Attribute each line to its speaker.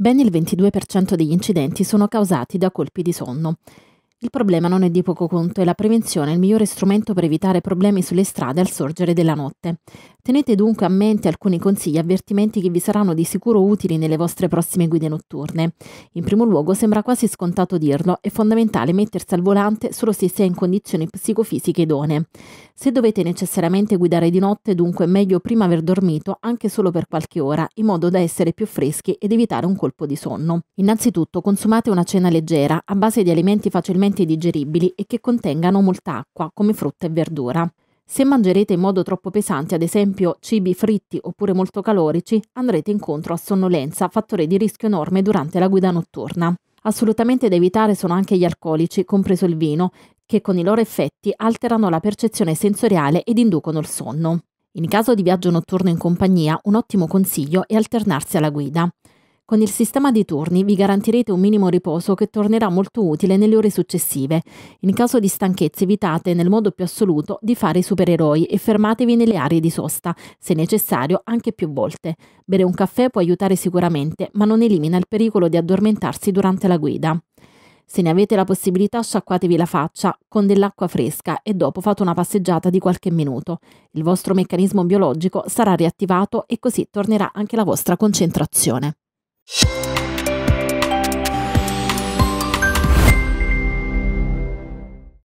Speaker 1: ben il 22% degli incidenti sono causati da colpi di sonno. Il problema non è di poco conto e la prevenzione è il migliore strumento per evitare problemi sulle strade al sorgere della notte. Tenete dunque a mente alcuni consigli e avvertimenti che vi saranno di sicuro utili nelle vostre prossime guide notturne. In primo luogo, sembra quasi scontato dirlo, è fondamentale mettersi al volante solo se si è in condizioni psicofisiche idonee. Se dovete necessariamente guidare di notte, dunque è meglio prima aver dormito anche solo per qualche ora, in modo da essere più freschi ed evitare un colpo di sonno. Innanzitutto, consumate una cena leggera a base di alimenti facilmente digeribili e che contengano molta acqua, come frutta e verdura. Se mangerete in modo troppo pesante, ad esempio cibi fritti oppure molto calorici, andrete incontro a sonnolenza, fattore di rischio enorme durante la guida notturna. Assolutamente da evitare sono anche gli alcolici, compreso il vino, che con i loro effetti alterano la percezione sensoriale ed inducono il sonno. In caso di viaggio notturno in compagnia, un ottimo consiglio è alternarsi alla guida. Con il sistema di turni vi garantirete un minimo riposo che tornerà molto utile nelle ore successive. In caso di stanchezza evitate nel modo più assoluto di fare i supereroi e fermatevi nelle aree di sosta, se necessario anche più volte. Bere un caffè può aiutare sicuramente, ma non elimina il pericolo di addormentarsi durante la guida. Se ne avete la possibilità sciacquatevi la faccia con dell'acqua fresca e dopo fate una passeggiata di qualche minuto. Il vostro meccanismo biologico sarà riattivato e così tornerà anche la vostra concentrazione. you